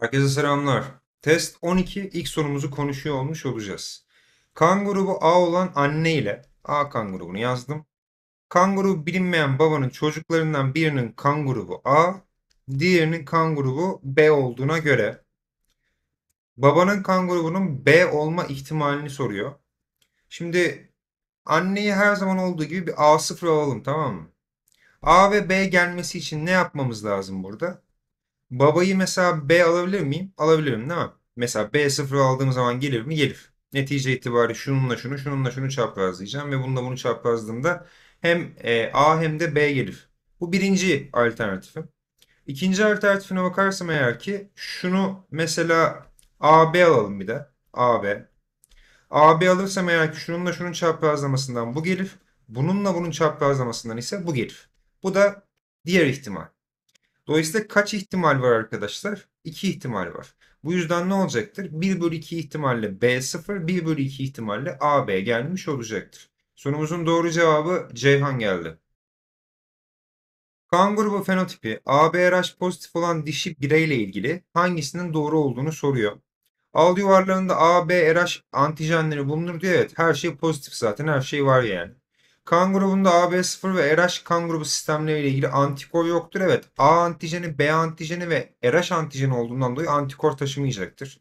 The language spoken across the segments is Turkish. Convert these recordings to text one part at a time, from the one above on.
Herkese selamlar. Test 12 ilk sorumuzu konuşuyor olmuş olacağız. Kan grubu A olan anne ile A kan grubunu yazdım. Kan grubu bilinmeyen babanın çocuklarından birinin kan grubu A, diğerinin kan grubu B olduğuna göre babanın kan grubunun B olma ihtimalini soruyor. Şimdi anneyi her zaman olduğu gibi bir A sıfır alalım tamam mı? A ve B gelmesi için ne yapmamız lazım burada? Babayı mesela B alabilir miyim? Alabilirim değil mi? Mesela B sıfır aldığım zaman gelir mi? Gelir. Netice itibariyle şununla şunu, şununla şunu çaprazlayacağım ve bununla bunu çaprazladığımda hem e, A hem de B gelir. Bu birinci alternatifim. İkinci alternatifine bakarsam eğer ki şunu mesela AB alalım bir de. AB. AB alırsam eğer ki şununla şunun çaprazlamasından bu gelir. Bununla bunun çaprazlamasından ise bu gelir. Bu da diğer ihtimal. Dolayısıyla kaç ihtimal var arkadaşlar? 2 ihtimal var. Bu yüzden ne olacaktır? 1 bölü 2 ihtimalle B0, 1 bölü 2 ihtimalle AB gelmiş olacaktır. Sorumuzun doğru cevabı Ceyhan geldi. Kan grubu fenotipi ABRH pozitif olan dişi bireyle ilgili hangisinin doğru olduğunu soruyor. Al yuvarlarında ABRH antijenleri bulunur diye evet her şey pozitif zaten her şey var yani. Kan grubunda AB0 ve e RH kan grubu sistemleriyle ilgili antikor yoktur. Evet A antijeni, B antijeni ve e RH antijeni olduğundan dolayı antikor taşımayacaktır.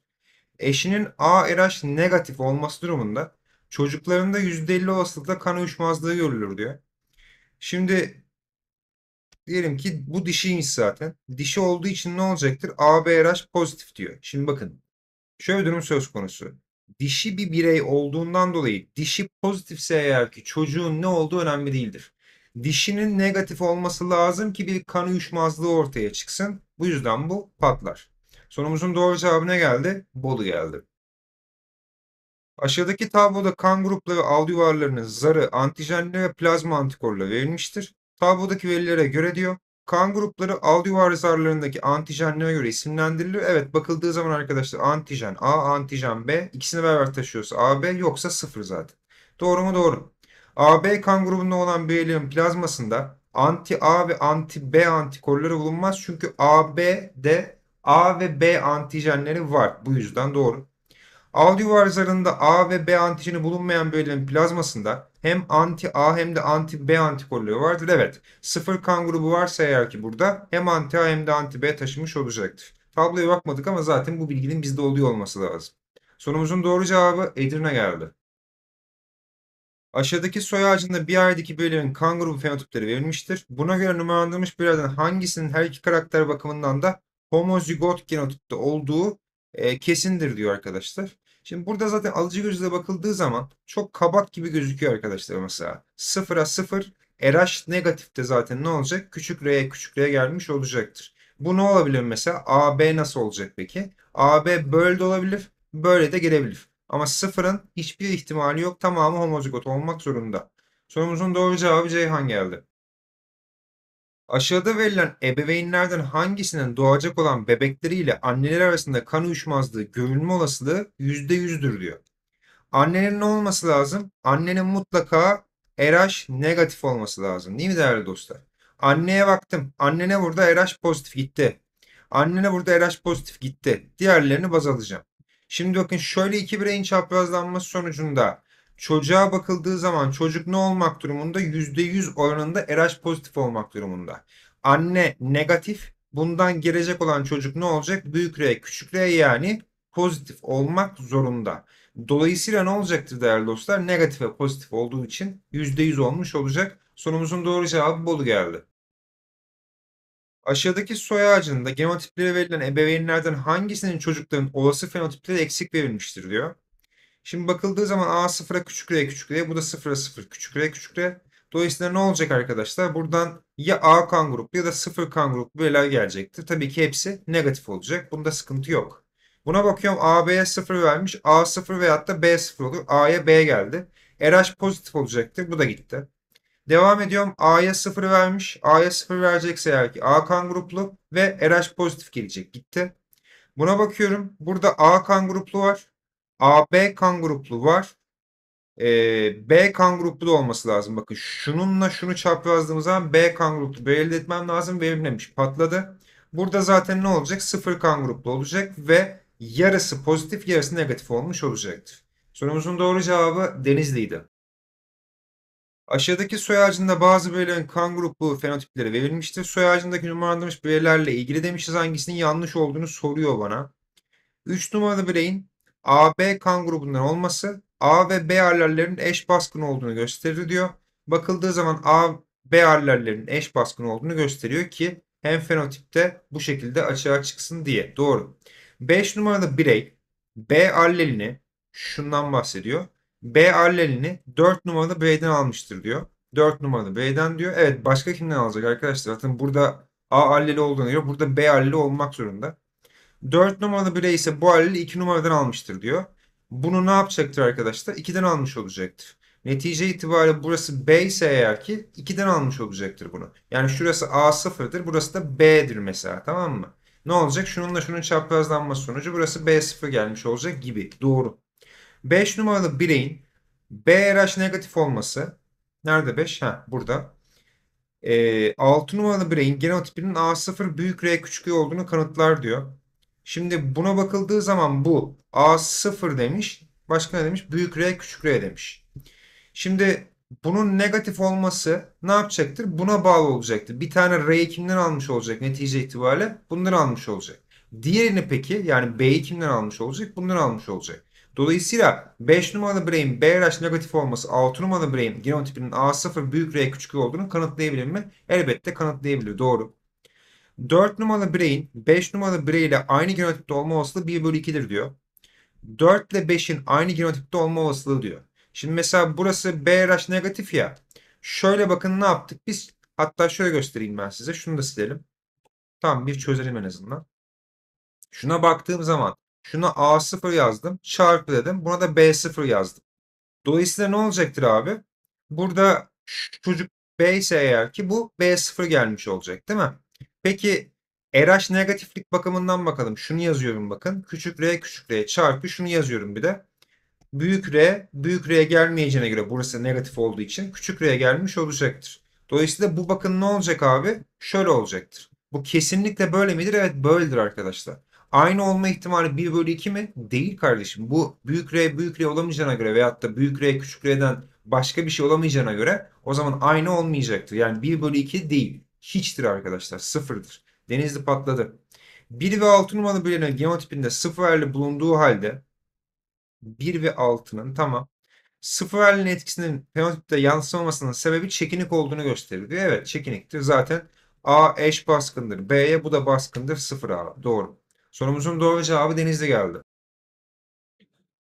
Eşinin A e RH negatif olması durumunda çocuklarında %50 olasılıkla kan uyuşmazlığı görülür diyor. Şimdi diyelim ki bu dişiymiş zaten. Dişi olduğu için ne olacaktır? A, B, RH pozitif diyor. Şimdi bakın şöyle durum söz konusu dişi bir birey olduğundan dolayı dişi pozitifse eğer ki çocuğun ne olduğu önemli değildir. Dişinin negatif olması lazım ki bir kan uyuşmazlığı ortaya çıksın. Bu yüzden bu patlar. Sorumuzun doğru cevabı ne geldi? Bolu geldi. Aşağıdaki tabloda kan grupları av yuvarlarının zarı, antijenli ve plazma antikorla verilmiştir. Tablodaki verilere göre diyor Kan grupları alduvar zarlarındaki antijenlere göre isimlendirilir. Evet bakıldığı zaman arkadaşlar antijen A, antijen B ikisini beraber taşıyorsa AB yoksa sıfır zaten. Doğru mu? Doğru. AB kan grubunda olan bireylerin plazmasında anti A ve anti B antikorları bulunmaz. Çünkü AB'de A ve B antijenleri var. Bu yüzden doğru. Aldivo arzarında A ve B antijeni bulunmayan bölgenin plazmasında hem anti A hem de anti B antikorları vardır. Evet sıfır kan grubu varsa eğer ki burada hem anti A hem de anti B taşımış olacaktır. Tabloya bakmadık ama zaten bu bilginin bizde oluyor olması lazım. Sorumuzun doğru cevabı Edirne geldi. Aşağıdaki soy ağacında bir aydaki bölümün kan grubu fenotipleri verilmiştir. Buna göre numaralandırılmış bireylerden hangisinin her iki karakter bakımından da homozigot genotipte olduğu e, kesindir diyor arkadaşlar. Şimdi burada zaten alıcı gözle bakıldığı zaman çok kabak gibi gözüküyor arkadaşlar mesela. Sıfıra sıfır RH negatifte zaten ne olacak? Küçük R'ye küçük R'ye gelmiş olacaktır. Bu ne olabilir mesela? AB nasıl olacak peki? AB böyle de olabilir. Böyle de gelebilir. Ama sıfırın hiçbir ihtimali yok. Tamamı homozigot olmak zorunda. Sorumuzun doğru cevabı Ceyhan geldi. Aşağıda verilen ebeveynlerden hangisinin doğacak olan bebekleriyle anneler arasında kan uyuşmazlığı görülme olasılığı %100'dür diyor. Annenin ne olması lazım? Annenin mutlaka RH negatif olması lazım değil mi değerli dostlar? Anneye baktım. Annene burada RH pozitif gitti. Annene burada RH pozitif gitti. Diğerlerini baz alacağım. Şimdi bakın şöyle iki bireyin çaprazlanması sonucunda çocuğa bakıldığı zaman çocuk ne olmak durumunda? %100 oranında RH pozitif olmak durumunda. Anne negatif, bundan gelecek olan çocuk ne olacak? Büyük R, küçük R yani pozitif olmak zorunda. Dolayısıyla ne olacaktır değerli dostlar? Negatif ve pozitif olduğu için %100 olmuş olacak. Sorumuzun doğru cevabı Bolu geldi. Aşağıdaki soy ağacında genotiplere verilen ebeveynlerden hangisinin çocukların olası fenotipleri eksik verilmiştir diyor. Şimdi bakıldığı zaman A sıfıra küçük R küçük R. Bu da sıfıra sıfır küçük R küçük R. Dolayısıyla ne olacak arkadaşlar? Buradan ya A kan gruplu ya da sıfır kan gruplu veriler gelecektir. Tabii ki hepsi negatif olacak. Bunda sıkıntı yok. Buna bakıyorum A AB'ye sıfır vermiş. A sıfır veyahut da B 0 olur. A'ya B geldi. RH pozitif olacaktır. Bu da gitti. Devam ediyorum. A'ya sıfır vermiş. A'ya sıfır verecekse eğer ki A kan gruplu ve RH pozitif gelecek. Gitti. Buna bakıyorum. Burada A kan gruplu var. AB kan gruplu var. E, B kan gruplu da olması lazım. Bakın şununla şunu çaprazladığımız zaman B kan gruplu bir etmem lazım. Verimlemiş patladı. Burada zaten ne olacak? Sıfır kan gruplu olacak ve yarısı pozitif yarısı negatif olmuş olacaktır. Sorumuzun doğru cevabı Denizli'ydi. Aşağıdaki soy ağacında bazı bireylerin kan grubu fenotipleri verilmiştir. Soy ağacındaki numaralanmış bireylerle ilgili demişiz hangisinin yanlış olduğunu soruyor bana. 3 numaralı bireyin AB kan grubundan olması A ve B arlerlerinin eş baskın olduğunu gösterir diyor. Bakıldığı zaman A, B arlerlerinin eş baskın olduğunu gösteriyor ki hem fenotipte bu şekilde açığa çıksın diye. Doğru. 5 numaralı birey B allelini şundan bahsediyor. B allelini 4 numaralı bireyden almıştır diyor. 4 numaralı B'den diyor. Evet başka kimden alacak arkadaşlar? Zaten burada A alleli olduğunu diyor. burada B alleli olmak zorunda. 4 numaralı birey ise bu haliyle 2 numaradan almıştır diyor. Bunu ne yapacaktır arkadaşlar? 2'den almış olacaktır. Netice itibariyle burası B ise eğer ki 2'den almış olacaktır bunu. Yani şurası A0'dır. Burası da B'dir mesela tamam mı? Ne olacak? Şununla şunun çaprazlanması sonucu burası B0 gelmiş olacak gibi. Doğru. 5 numaralı bireyin BRH negatif olması. Nerede 5? Ha burada. E, ee, 6 numaralı bireyin genotipinin A0 büyük R küçük olduğunu kanıtlar diyor. Şimdi buna bakıldığı zaman bu A 0 demiş. Başka ne demiş? Büyük R küçük R demiş. Şimdi bunun negatif olması ne yapacaktır? Buna bağlı olacaktır. Bir tane R'yi kimden almış olacak netice itibariyle? Bundan almış olacak. Diğerini peki yani B'yi kimden almış olacak? Bundan almış olacak. Dolayısıyla 5 numaralı bireyin BRH negatif olması 6 numaralı bireyin genotipinin A0 büyük R küçük olduğunu kanıtlayabilir mi? Elbette kanıtlayabilir. Doğru. 4 numaralı bireyin 5 numaralı birey ile aynı genotipte olma olasılığı 1 bölü 2'dir diyor. 4 ile 5'in aynı genotipte olma olasılığı diyor. Şimdi mesela burası BRH negatif ya. Şöyle bakın ne yaptık biz. Hatta şöyle göstereyim ben size. Şunu da silelim. Tam bir çözelim en azından. Şuna baktığım zaman şuna A0 yazdım. Çarpı dedim. Buna da B0 yazdım. Dolayısıyla ne olacaktır abi? Burada çocuk B ise eğer ki bu B0 gelmiş olacak değil mi? Peki RH negatiflik bakımından bakalım. Şunu yazıyorum bakın. Küçük R küçük R çarpı şunu yazıyorum bir de. Büyük R büyük R'ye gelmeyeceğine göre burası negatif olduğu için küçük R'ye gelmiş olacaktır. Dolayısıyla bu bakın ne olacak abi? Şöyle olacaktır. Bu kesinlikle böyle midir? Evet böyledir arkadaşlar. Aynı olma ihtimali 1 bölü 2 mi? Değil kardeşim. Bu büyük R büyük R olamayacağına göre veyahut da büyük R küçük R'den başka bir şey olamayacağına göre o zaman aynı olmayacaktır. Yani 1 bölü 2 değil hiçtir arkadaşlar. Sıfırdır. Denizli patladı. 1 ve 6 numaralı bölümlerin genotipinde sıfırlı bulunduğu halde 1 ve 6'nın tamam sıfırlının etkisinin fenotipte yansımamasının sebebi çekinik olduğunu gösterir Evet çekiniktir. Zaten A eş baskındır. B'ye bu da baskındır. 0 A. Doğru. Sorumuzun doğru cevabı Denizli geldi.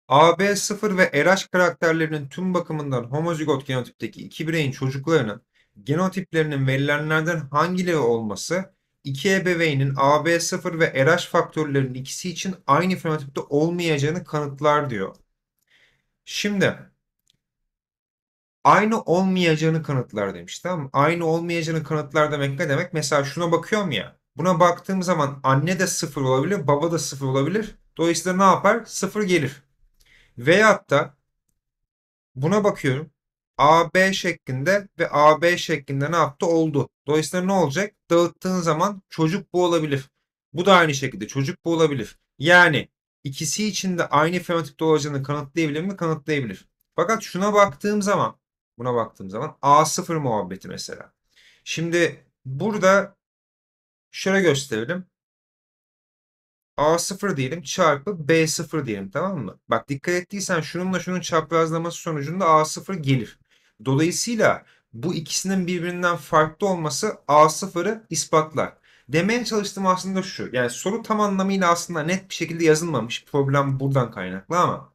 AB0 ve RH karakterlerinin tüm bakımından homozigot genotipteki iki bireyin çocuklarının genotiplerinin verilenlerden hangileri olması iki ebeveynin AB0 ve RH faktörlerinin ikisi için aynı fenotipte olmayacağını kanıtlar diyor. Şimdi aynı olmayacağını kanıtlar demiş tamam mı? Aynı olmayacağını kanıtlar demek ne demek? Mesela şuna bakıyorum ya. Buna baktığım zaman anne de sıfır olabilir, baba da sıfır olabilir. Dolayısıyla ne yapar? Sıfır gelir. Veyahut da buna bakıyorum. AB şeklinde ve AB şeklinde ne yaptı? Oldu. Dolayısıyla ne olacak? Dağıttığın zaman çocuk bu olabilir. Bu da aynı şekilde çocuk bu olabilir. Yani ikisi için de aynı fenotipte olacağını kanıtlayabilir mi? Kanıtlayabilir. Fakat şuna baktığım zaman, buna baktığım zaman A0 muhabbeti mesela. Şimdi burada şöyle gösterelim. A0 diyelim çarpı B0 diyelim tamam mı? Bak dikkat ettiysen şununla şunun çaprazlaması sonucunda A0 gelir. Dolayısıyla bu ikisinin birbirinden farklı olması A0'ı ispatlar. Demeye çalıştığım aslında şu. Yani soru tam anlamıyla aslında net bir şekilde yazılmamış. Problem buradan kaynaklı ama.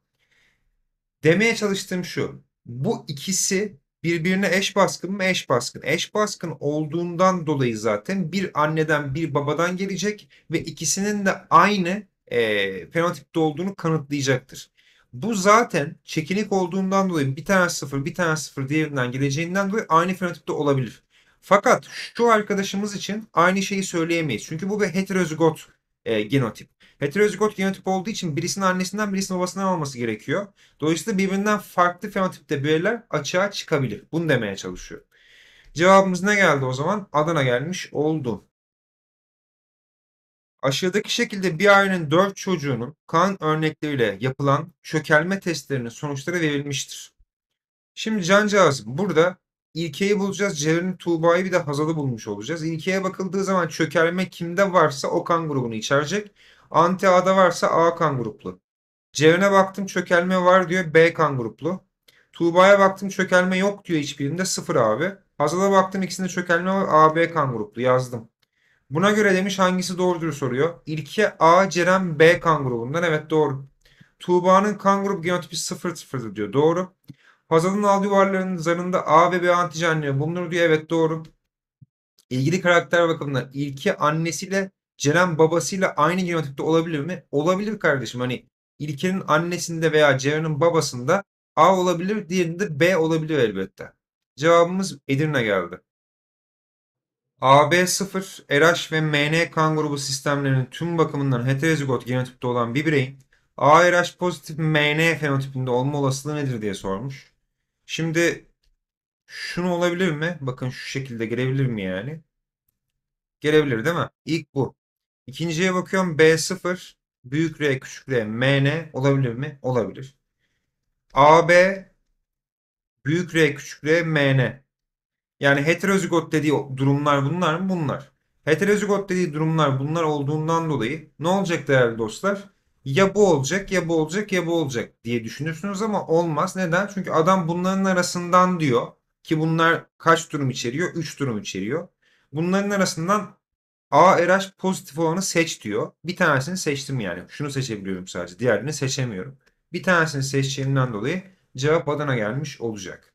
Demeye çalıştığım şu. Bu ikisi birbirine eş baskın mı? Eş baskın. Eş baskın olduğundan dolayı zaten bir anneden bir babadan gelecek ve ikisinin de aynı e, fenotipte olduğunu kanıtlayacaktır. Bu zaten çekinik olduğundan dolayı bir tane sıfır bir tane sıfır diğerinden geleceğinden dolayı aynı fenotipte olabilir. Fakat şu arkadaşımız için aynı şeyi söyleyemeyiz. Çünkü bu bir heterozigot e, genotip. Heterozigot genotip olduğu için birisinin annesinden birisinin babasından alması gerekiyor. Dolayısıyla birbirinden farklı fenotipte bireyler açığa çıkabilir. Bunu demeye çalışıyor. Cevabımız ne geldi o zaman? Adana gelmiş oldu. Aşağıdaki şekilde bir ailenin dört çocuğunun kan örnekleriyle yapılan çökelme testlerinin sonuçları verilmiştir. Şimdi cancağız burada ilkeyi bulacağız. Ceren'in Tuğba'yı bir de Hazal'ı bulmuş olacağız. İlkeye bakıldığı zaman çökelme kimde varsa o kan grubunu içerecek. Anti A'da varsa A kan gruplu. Ceren'e baktım çökelme var diyor B kan gruplu. Tuğba'ya baktım çökelme yok diyor hiçbirinde sıfır abi. Hazal'a baktım ikisinde çökelme var A B kan gruplu yazdım. Buna göre demiş hangisi doğrudur soruyor. İlke A, Ceren B kan grubundan. Evet doğru. Tuğba'nın kan grubu genotipi 00'dır diyor. Doğru. Hazal'ın al duvarlarının zarında A ve B antijenleri bulunur diyor. Evet doğru. İlgili karakter bakımından ilki annesiyle Ceren babasıyla aynı genotipte olabilir mi? Olabilir kardeşim. Hani İlker'in annesinde veya Ceren'in babasında A olabilir, diğerinde B olabilir elbette. Cevabımız Edirne geldi. AB0, RH ve MN kan grubu sistemlerinin tüm bakımından heterozigot genotipte olan bir bireyin ARH pozitif MN fenotipinde olma olasılığı nedir diye sormuş. Şimdi şunu olabilir mi? Bakın şu şekilde gelebilir mi yani? Gelebilir değil mi? İlk bu. İkinciye bakıyorum B0 büyük R küçük R MN olabilir mi? Olabilir. AB büyük R küçük R MN yani heterozigot dediği durumlar bunlar mı? Bunlar. Heterozigot dediği durumlar bunlar olduğundan dolayı ne olacak değerli dostlar? Ya bu olacak ya bu olacak ya bu olacak diye düşünürsünüz ama olmaz. Neden? Çünkü adam bunların arasından diyor ki bunlar kaç durum içeriyor? 3 durum içeriyor. Bunların arasından A RH pozitif olanı seç diyor. Bir tanesini seçtim yani. Şunu seçebiliyorum sadece. Diğerini seçemiyorum. Bir tanesini seçeceğimden dolayı cevap Adana gelmiş olacak.